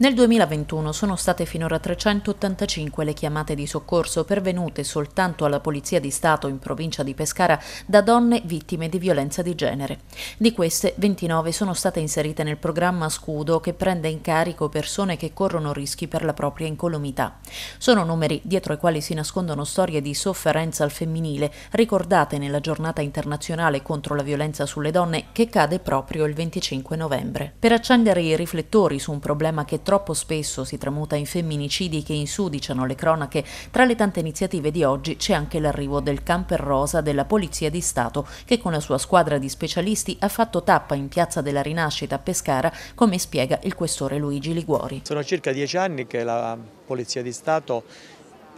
Nel 2021 sono state finora 385 le chiamate di soccorso pervenute soltanto alla Polizia di Stato in provincia di Pescara da donne vittime di violenza di genere. Di queste, 29 sono state inserite nel programma Scudo che prende in carico persone che corrono rischi per la propria incolumità. Sono numeri dietro ai quali si nascondono storie di sofferenza al femminile ricordate nella giornata internazionale contro la violenza sulle donne che cade proprio il 25 novembre. Per accendere i riflettori su un problema che troppo spesso si tramuta in femminicidi che insudiciano le cronache, tra le tante iniziative di oggi c'è anche l'arrivo del camper rosa della Polizia di Stato, che con la sua squadra di specialisti ha fatto tappa in Piazza della Rinascita a Pescara, come spiega il questore Luigi Liguori. Sono circa dieci anni che la Polizia di Stato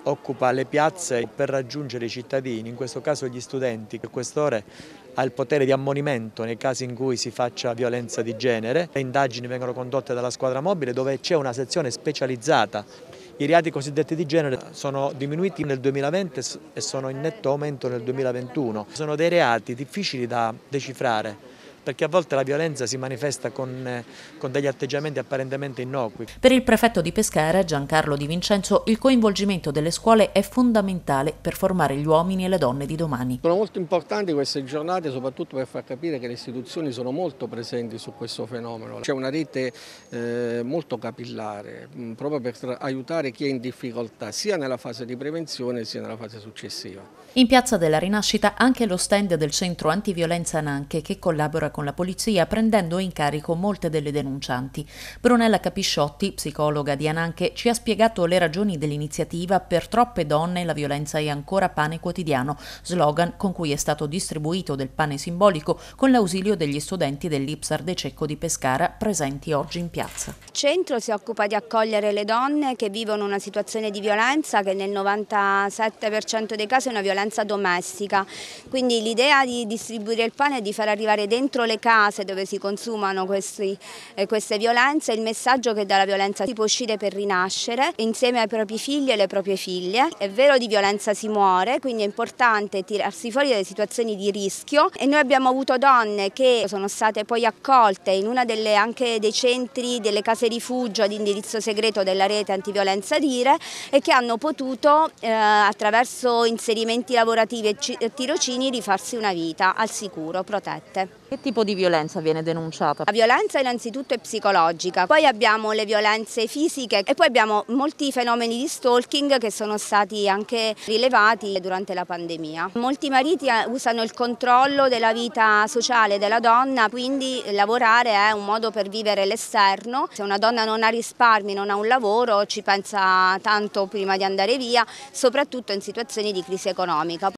occupa le piazze per raggiungere i cittadini, in questo caso gli studenti, che quest'ora ha il potere di ammonimento nei casi in cui si faccia violenza di genere. Le indagini vengono condotte dalla squadra mobile dove c'è una sezione specializzata. I reati cosiddetti di genere sono diminuiti nel 2020 e sono in netto aumento nel 2021. Sono dei reati difficili da decifrare perché a volte la violenza si manifesta con, eh, con degli atteggiamenti apparentemente innocui. Per il prefetto di Pescara, Giancarlo Di Vincenzo, il coinvolgimento delle scuole è fondamentale per formare gli uomini e le donne di domani. Sono molto importanti queste giornate soprattutto per far capire che le istituzioni sono molto presenti su questo fenomeno. C'è una rete eh, molto capillare proprio per aiutare chi è in difficoltà sia nella fase di prevenzione sia nella fase successiva. In Piazza della Rinascita anche lo stand del centro antiviolenza Nanche che collabora con la polizia prendendo in carico molte delle denuncianti. Brunella Capisciotti, psicologa di Ananche, ci ha spiegato le ragioni dell'iniziativa Per troppe donne la violenza è ancora pane quotidiano, slogan con cui è stato distribuito del pane simbolico con l'ausilio degli studenti dell'Ipsar De Cecco di Pescara presenti oggi in piazza. Il centro si occupa di accogliere le donne che vivono una situazione di violenza che nel 97% dei casi è una violenza domestica, quindi l'idea di distribuire il pane e di far arrivare dentro dentro le case dove si consumano questi, eh, queste violenze, il messaggio che dalla violenza si può uscire per rinascere insieme ai propri figli e alle proprie figlie. È vero di violenza si muore, quindi è importante tirarsi fuori dalle situazioni di rischio e noi abbiamo avuto donne che sono state poi accolte in una delle anche dei centri delle case rifugio ad indirizzo segreto della rete antiviolenza dire e che hanno potuto eh, attraverso inserimenti lavorativi e tirocini rifarsi una vita al sicuro, protette. Che tipo di violenza viene denunciata? La violenza innanzitutto è psicologica, poi abbiamo le violenze fisiche e poi abbiamo molti fenomeni di stalking che sono stati anche rilevati durante la pandemia. Molti mariti eh, usano il controllo della vita sociale della donna, quindi lavorare è un modo per vivere l'esterno. Se una donna non ha risparmi, non ha un lavoro, ci pensa tanto prima di andare via, soprattutto in situazioni di crisi economica.